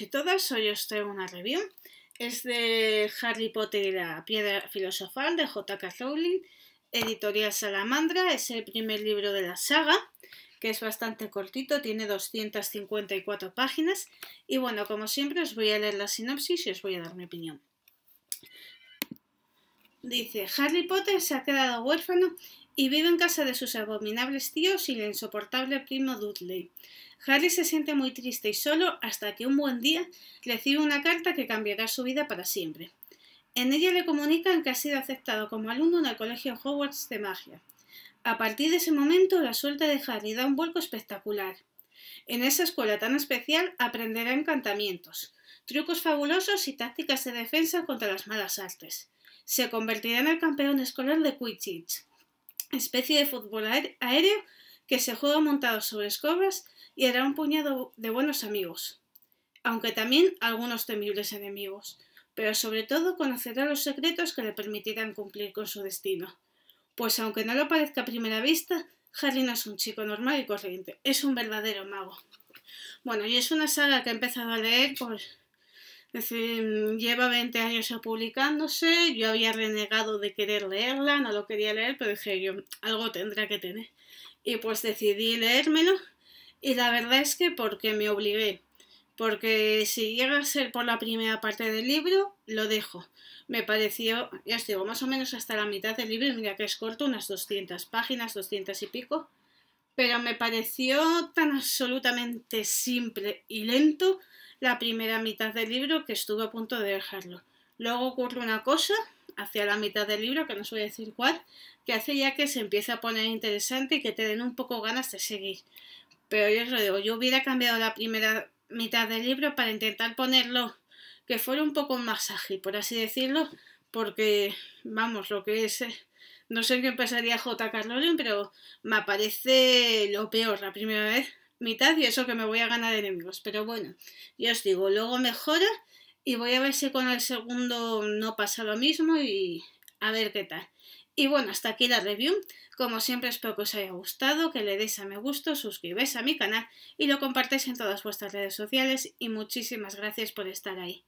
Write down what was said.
y todas, hoy os traigo una review. Es de Harry Potter y la piedra filosofal de J.K. Rowling, editorial Salamandra, es el primer libro de la saga, que es bastante cortito, tiene 254 páginas. Y bueno, como siempre os voy a leer la sinopsis y os voy a dar mi opinión. Dice, Harry Potter se ha quedado huérfano y vive en casa de sus abominables tíos y el insoportable primo Dudley. Harry se siente muy triste y solo hasta que un buen día recibe una carta que cambiará su vida para siempre. En ella le comunican que ha sido aceptado como alumno en el Colegio Hogwarts de Magia. A partir de ese momento, la suerte de Harry da un vuelco espectacular. En esa escuela tan especial aprenderá encantamientos, trucos fabulosos y tácticas de defensa contra las malas artes se convertirá en el campeón escolar de Quidditch, especie de fútbol aéreo que se juega montado sobre escobas y hará un puñado de buenos amigos, aunque también algunos temibles enemigos, pero sobre todo conocerá los secretos que le permitirán cumplir con su destino. Pues aunque no lo parezca a primera vista, Harry no es un chico normal y corriente, es un verdadero mago. Bueno, y es una saga que he empezado a leer por, lleva 20 años publicándose, yo había renegado de querer leerla, no lo quería leer, pero dije yo, algo tendrá que tener. Y pues decidí leérmelo y la verdad es que porque me obligué, porque si llega a ser por la primera parte del libro, lo dejo. Me pareció, ya os digo, más o menos hasta la mitad del libro, mira que es corto, unas 200 páginas, 200 y pico, pero me pareció tan absolutamente simple y lento la primera mitad del libro que estuve a punto de dejarlo. Luego ocurre una cosa hacia la mitad del libro, que no os voy a decir cuál, que hace ya que se empiece a poner interesante y que te den un poco ganas de seguir. Pero yo os lo digo, yo hubiera cambiado la primera mitad del libro para intentar ponerlo que fuera un poco más ágil, por así decirlo, porque, vamos, lo que es, eh, no sé qué empezaría J. Carlolin, pero me parece lo peor la primera vez mitad y eso que me voy a ganar enemigos. Pero bueno, ya os digo, luego mejora y voy a ver si con el segundo no pasa lo mismo y a ver qué tal. Y bueno, hasta aquí la review. Como siempre espero que os haya gustado, que le deis a me gusto, suscribáis a mi canal y lo compartáis en todas vuestras redes sociales y muchísimas gracias por estar ahí.